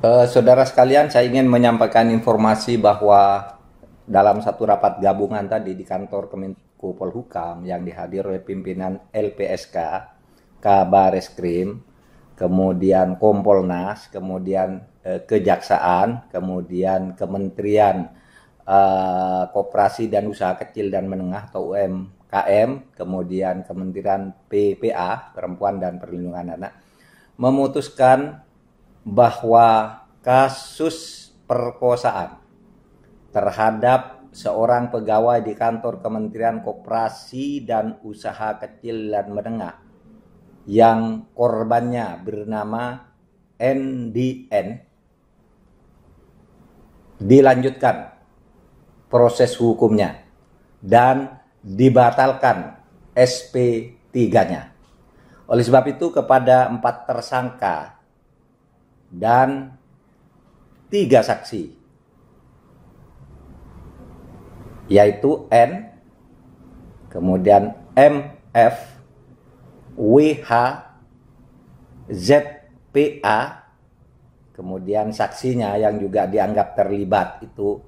Uh, saudara sekalian, saya ingin menyampaikan informasi bahwa dalam satu rapat gabungan tadi di kantor Kemenko Polhukam yang dihadiri oleh pimpinan LPSK, Kabareskrim, kemudian Kompolnas, kemudian eh, Kejaksaan, kemudian Kementerian eh, Koperasi dan Usaha Kecil dan Menengah atau UMKM, kemudian Kementerian PPA, Perempuan dan Perlindungan Anak, memutuskan bahwa kasus perkosaan terhadap seorang pegawai di kantor Kementerian Koperasi dan Usaha Kecil dan Menengah yang korbannya bernama NDN dilanjutkan proses hukumnya dan dibatalkan SP3-nya. Oleh sebab itu kepada empat tersangka dan tiga saksi yaitu N kemudian M F W H Z P A kemudian saksinya yang juga dianggap terlibat itu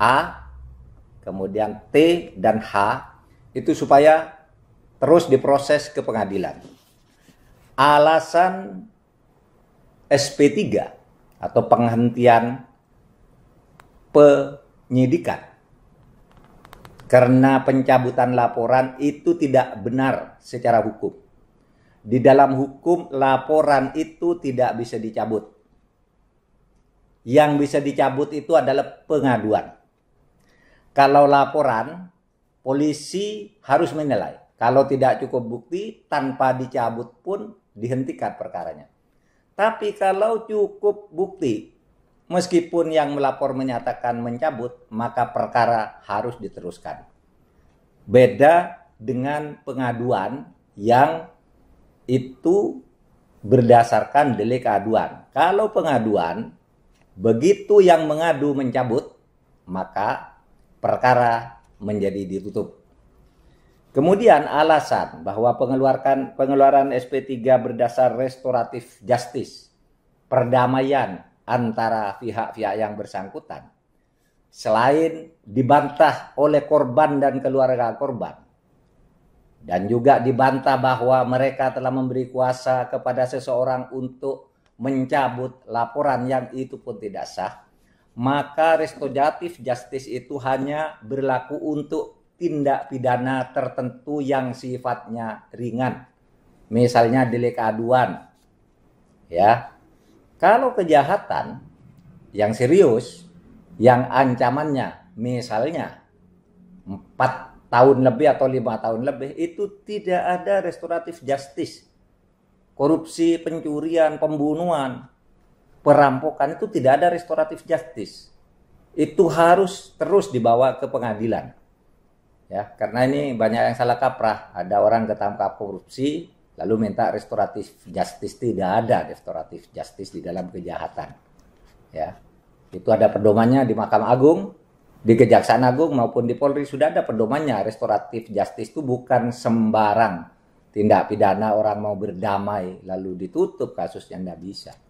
A kemudian T dan H itu supaya terus diproses ke pengadilan alasan SP3 atau penghentian penyidikan karena pencabutan laporan itu tidak benar secara hukum. Di dalam hukum laporan itu tidak bisa dicabut. Yang bisa dicabut itu adalah pengaduan. Kalau laporan, polisi harus menilai. Kalau tidak cukup bukti, tanpa dicabut pun dihentikan perkaranya. Tapi kalau cukup bukti, meskipun yang melapor menyatakan mencabut, maka perkara harus diteruskan. Beda dengan pengaduan yang itu berdasarkan delik aduan. Kalau pengaduan, begitu yang mengadu mencabut, maka perkara menjadi ditutup. Kemudian alasan bahwa pengeluarkan pengeluaran SP3 berdasar restoratif justice, perdamaian antara pihak-pihak yang bersangkutan. Selain dibantah oleh korban dan keluarga korban dan juga dibantah bahwa mereka telah memberi kuasa kepada seseorang untuk mencabut laporan yang itu pun tidak sah, maka restoratif justice itu hanya berlaku untuk tindak pidana tertentu yang sifatnya ringan. Misalnya delik aduan. Ya. Kalau kejahatan yang serius yang ancamannya misalnya 4 tahun lebih atau lima tahun lebih itu tidak ada restoratif justice. Korupsi, pencurian, pembunuhan, perampokan itu tidak ada restoratif justice. Itu harus terus dibawa ke pengadilan ya karena ini banyak yang salah kaprah ada orang ketangkap korupsi lalu minta restoratif justice tidak ada restoratif justice di dalam kejahatan ya itu ada pedomannya di Mahkamah Agung di Kejaksaan Agung maupun di Polri sudah ada pedomannya restoratif justice itu bukan sembarang tindak pidana orang mau berdamai lalu ditutup kasusnya tidak bisa